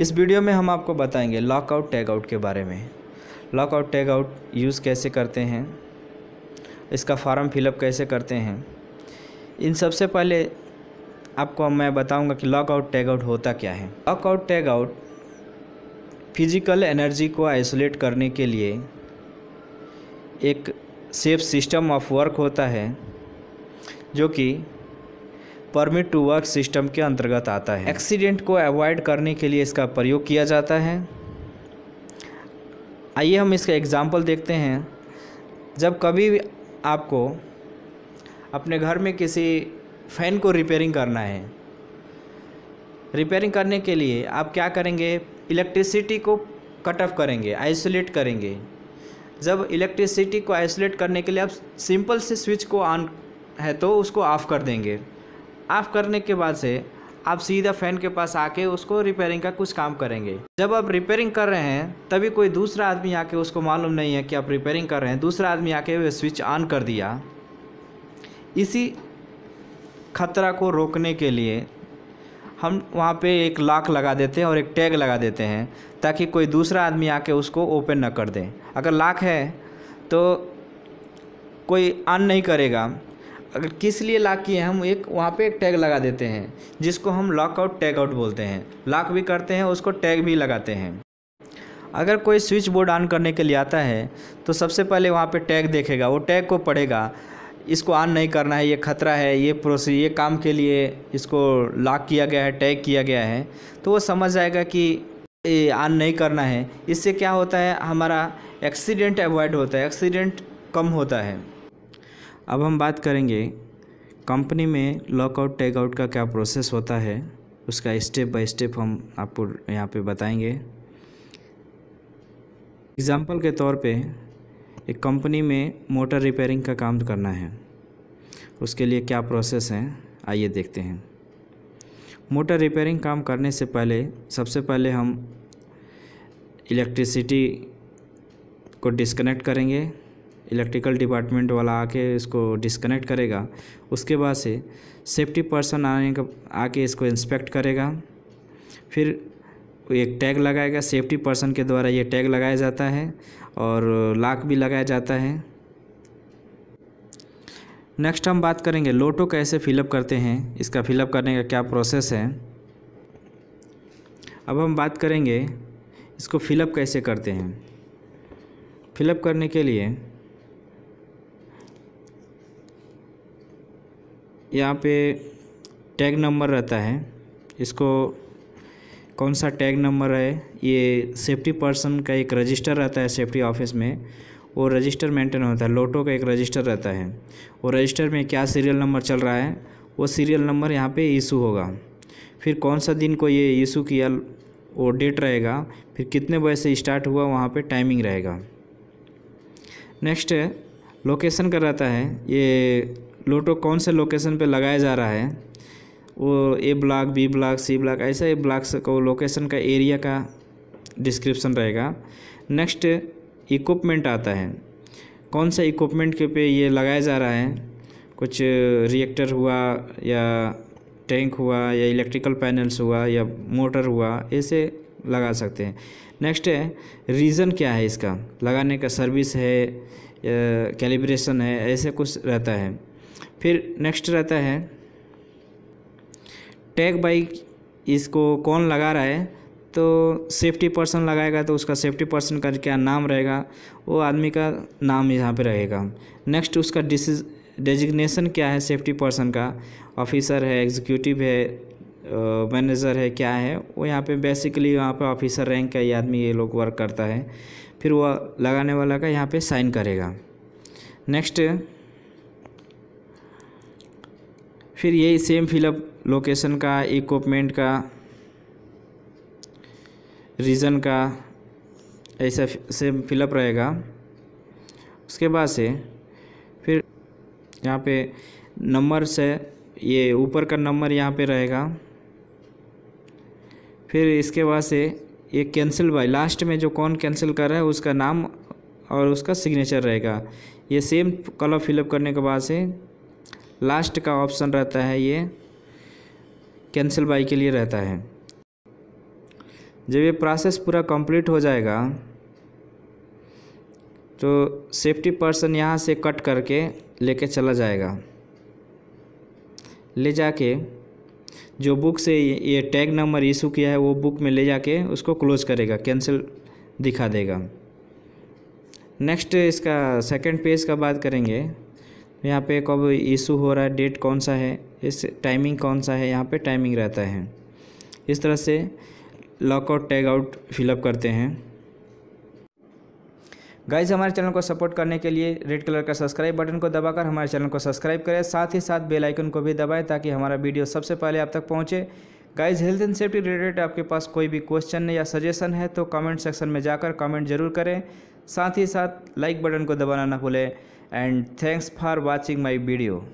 इस वीडियो में हम आपको बताएंगे लॉकआउट टैगआउट के बारे में लॉकआउट टैगआउट यूज़ कैसे करते हैं इसका फॉर्म फिलअप कैसे करते हैं इन सबसे पहले आपको मैं बताऊंगा कि लॉकआउट टैगआउट होता क्या है लॉकआउट टैगआउट फिजिकल एनर्जी को आइसोलेट करने के लिए एक सेफ सिस्टम ऑफ वर्क होता है जो कि परमिट टू वर्क सिस्टम के अंतर्गत आता है एक्सीडेंट को अवॉइड करने के लिए इसका प्रयोग किया जाता है आइए हम इसका एग्ज़ाम्पल देखते हैं जब कभी आपको अपने घर में किसी फ़ैन को रिपेयरिंग करना है रिपेयरिंग करने के लिए आप क्या करेंगे इलेक्ट्रिसिटी को कट ऑफ करेंगे आइसोलेट करेंगे जब इलेक्ट्रिसिटी को आइसोलेट करने के लिए आप सिंपल से स्विच को ऑन है तो उसको ऑफ़ कर देंगे ऑफ़ करने के बाद से आप सीधा फ़ैन के पास आके उसको रिपेयरिंग का कुछ काम करेंगे जब आप रिपेयरिंग कर रहे हैं तभी कोई दूसरा आदमी आके उसको मालूम नहीं है कि आप रिपेयरिंग कर रहे हैं दूसरा आदमी आके वे स्विच ऑन कर दिया इसी खतरा को रोकने के लिए हम वहाँ पे एक लॉक लगा देते हैं और एक टैग लगा देते हैं ताकि कोई दूसरा आदमी आके उसको ओपन न कर दे अगर लॉक है तो कोई ऑन नहीं करेगा अगर किस लिए लॉक किए हम एक वहाँ पे एक टैग लगा देते हैं जिसको हम लॉकआउट टैग आउट बोलते हैं लॉक भी करते हैं उसको टैग भी लगाते हैं अगर कोई स्विच बोर्ड ऑन करने के लिए आता है तो सबसे पहले वहाँ पे टैग देखेगा वो टैग को पढ़ेगा इसको ऑन नहीं करना है ये खतरा है ये प्रोसेस ये काम के लिए इसको लॉक किया गया है टैग किया गया है तो वो समझ जाएगा कि ऑन नहीं करना है इससे क्या होता है हमारा एक्सीडेंट अवॉइड होता है एक्सीडेंट कम होता है अब हम बात करेंगे कंपनी में लॉकआउट टेकआउट का क्या प्रोसेस होता है उसका स्टेप बाय स्टेप हम आपको यहाँ पे बताएंगे एग्ज़ाम्पल के तौर पे एक कंपनी में मोटर रिपेयरिंग का काम करना है उसके लिए क्या प्रोसेस है आइए देखते हैं मोटर रिपेयरिंग काम करने से पहले सबसे पहले हम इलेक्ट्रिसिटी को डिस्कनेक्ट करेंगे इलेक्ट्रिकल डिपार्टमेंट वाला आके इसको डिसकनेक्ट करेगा उसके बाद से सेफ्टी पर्सन आने का आके इसको इंस्पेक्ट करेगा फिर एक टैग लगाएगा सेफ्टी पर्सन के द्वारा ये टैग लगाया जाता है और लाख भी लगाया जाता है नेक्स्ट हम बात करेंगे लोटो कैसे फिलअप करते हैं इसका फिलअप करने का क्या प्रोसेस है अब हम बात करेंगे इसको फिलअप कैसे करते हैं फिलअप करने के लिए यहाँ पे टैग नंबर रहता है इसको कौन सा टैग नंबर है ये सेफ्टी पर्सन का एक रजिस्टर रहता है सेफ्टी ऑफिस में वो रजिस्टर मेंटेन होता है लोटो का एक रजिस्टर रहता है वो रजिस्टर में क्या सीरियल नंबर चल रहा है वो सीरियल नंबर यहाँ पे इशू होगा फिर कौन सा दिन को ये इशू किया वो डेट रहेगा फिर कितने बजे से स्टार्ट हुआ वहाँ पे टाइमिंग रहेगा नेक्स्ट लोकेशन का रहता है ये लोटो कौन से लोकेशन पे लगाया जा रहा है वो A block B block C block ऐसा ए ब्लॉक को लोकेशन का एरिया का डिस्क्रिप्शन रहेगा नेक्स्ट इक्विपमेंट आता है कौन सा इक्विपमेंट के पे ये लगाया जा रहा है कुछ रिएक्टर हुआ या टैंक हुआ या इलेक्ट्रिकल पैनल्स हुआ या मोटर हुआ ऐसे लगा सकते हैं नेक्स्ट है रीज़न क्या है इसका लगाने का सर्विस है कैलिब्रेशन है ऐसे कुछ रहता है फिर नेक्स्ट रहता है टैग बाइक इसको कौन लगा रहा है तो सेफ्टी पर्सन लगाएगा तो उसका सेफ्टी पर्सन का क्या नाम रहेगा वो आदमी का नाम यहाँ पे रहेगा नेक्स्ट उसका डिसीज डेजिग्नेशन क्या है सेफ्टी पर्सन का ऑफिसर है एग्जीक्यूटिव है मैनेजर है क्या है वो यहाँ पे बेसिकली वहाँ पे ऑफिसर रैंक का ये आदमी ये लोग वर्क करता है फिर वो लगाने वाला का यहाँ पर साइन करेगा नेक्स्ट फिर यही सेम फिलअप लोकेशन का इक्वमेंट का रीज़न का ऐसा सेम फिलअप रहेगा उसके बाद से फिर यहाँ पे नंबर से ये ऊपर का नंबर यहाँ पे रहेगा फिर इसके बाद से ये कैंसिल बाय लास्ट में जो कौन कैंसिल कर रहा है उसका नाम और उसका सिग्नेचर रहेगा ये सेम कलर फिलअप करने के बाद से लास्ट का ऑप्शन रहता है ये कैंसिल बाई के लिए रहता है जब ये प्रोसेस पूरा कंप्लीट हो जाएगा तो सेफ्टी पर्सन यहाँ से कट करके लेके चला जाएगा ले जाके जो बुक से ये टैग नंबर इशू किया है वो बुक में ले जाके उसको क्लोज करेगा कैंसिल दिखा देगा नेक्स्ट इसका सेकंड पेज का बात करेंगे यहाँ पे कब इशू हो रहा है डेट कौन सा है इस टाइमिंग कौन सा है यहाँ पे टाइमिंग रहता है इस तरह से लॉकआउट टैग आउट फिलअप करते हैं गाइज हमारे चैनल को सपोर्ट करने के लिए रेड कलर का सब्सक्राइब बटन को दबाकर हमारे चैनल को सब्सक्राइब करें साथ ही साथ बेल आइकन को भी दबाएं ताकि हमारा वीडियो सबसे पहले आप तक पहुंचे guys health and safety related आपके पास कोई भी क्वेश्चन या सजेशन है तो कमेंट सेक्शन में जाकर कमेंट जरूर करें साथ ही साथ लाइक बटन को दबाना ना भूलें and thanks for watching my video